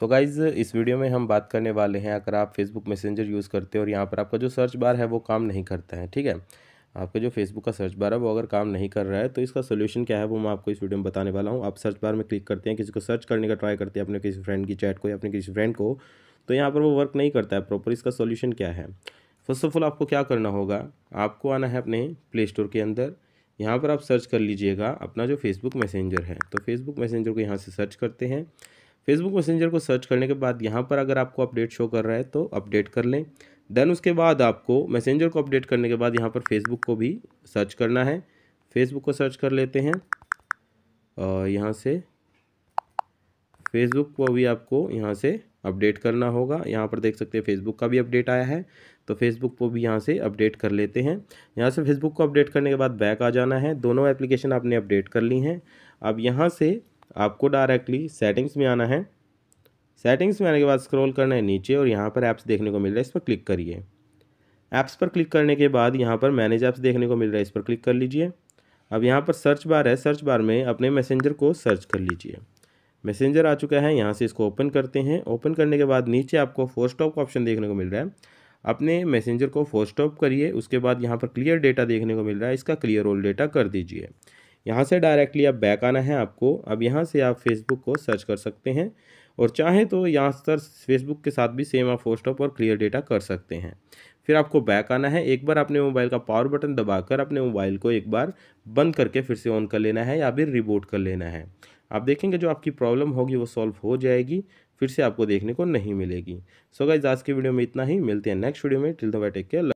सो so guys इस video में हम बात करने वाले हैं अगर आप फेसबुक मैसेंजर यूज़ करते हो और यहाँ पर आपका जो सर्च बार है वो काम नहीं करता है ठीक है आपका जो फेसबुक का सर्च बार है वो अगर काम नहीं कर रहा है तो इसका सोल्यूशन क्या है वो मैं आपको इस वीडियो में बताने वाला हूँ आप सर्च बार में क्लिक करते हैं किसी को सर्च करने का ट्राई करते हैं अपने किसी फ्रेंड की चैट को या अपने किसी फ्रेंड को तो यहाँ पर वो वर्क नहीं करता है प्रॉपर इसका सोल्यूशन क्या है फर्स्ट ऑफ ऑल आपको क्या करना होगा आपको आना है अपने प्ले स्टोर के अंदर यहाँ पर आप सर्च कर लीजिएगा अपना जो फेसबुक मैसेंजर है तो फेसबुक मैसेंजर को यहाँ से सर्च करते हैं फेसबुक मैसेंजर को सर्च करने के बाद यहाँ पर अगर आपको अपडेट शो कर रहा है तो अपडेट कर लें देन उसके बाद आपको मैसेंजर को अपडेट करने के बाद यहाँ पर फेसबुक को भी सर्च करना है फेसबुक को सर्च कर लेते हैं और यहाँ से फेसबुक को भी आपको यहाँ से अपडेट करना होगा यहाँ पर देख सकते हैं फेसबुक का भी अपडेट आया है तो फेसबुक को भी यहाँ से अपडेट कर लेते हैं यहाँ से फेसबुक को अपडेट करने के बाद बैक आ जाना है दोनों एप्लीकेशन आपने अपडेट कर ली हैं अब यहाँ से आपको डायरेक्टली सेटिंग्स में आना है सेटिंग्स में आने के बाद स्क्रॉल करना है नीचे और यहाँ पर ऐप्स देखने को मिल रहा है इस पर क्लिक करिए ऐप्स पर क्लिक करने के बाद यहाँ पर मैनेज ऐप्स देखने को मिल रहा है इस पर क्लिक कर लीजिए अब यहाँ पर सर्च बार है सर्च बार में अपने मैसेंजर को सर्च कर लीजिए मैसेंजर आ चुका है यहाँ से इसको ओपन करते हैं ओपन करने के बाद नीचे आपको फोर स्टॉप का ऑप्शन देखने को मिल रहा है अपने मैसेंजर को फोर स्टॉप करिए उसके बाद यहाँ पर क्लियर डेटा देखने को मिल रहा है इसका क्लियर ऑल डेटा कर दीजिए यहाँ से डायरेक्टली आप बैक आना है आपको अब यहाँ से आप फेसबुक को सर्च कर सकते हैं और चाहे तो यहाँ सर फेसबुक के साथ भी सेम आप फोस्टॉप और क्लियर डेटा कर सकते हैं फिर आपको बैक आना है एक बार अपने मोबाइल का पावर बटन दबाकर अपने मोबाइल को एक बार बंद करके फिर से ऑन कर लेना है या फिर रिबोट कर लेना है आप देखेंगे जो आपकी प्रॉब्लम होगी वो सॉल्व हो जाएगी फिर से आपको देखने को नहीं मिलेगी सो गाइज आज की वीडियो में इतना ही मिलते हैं नेक्स्ट वीडियो में टिल द टेक केयर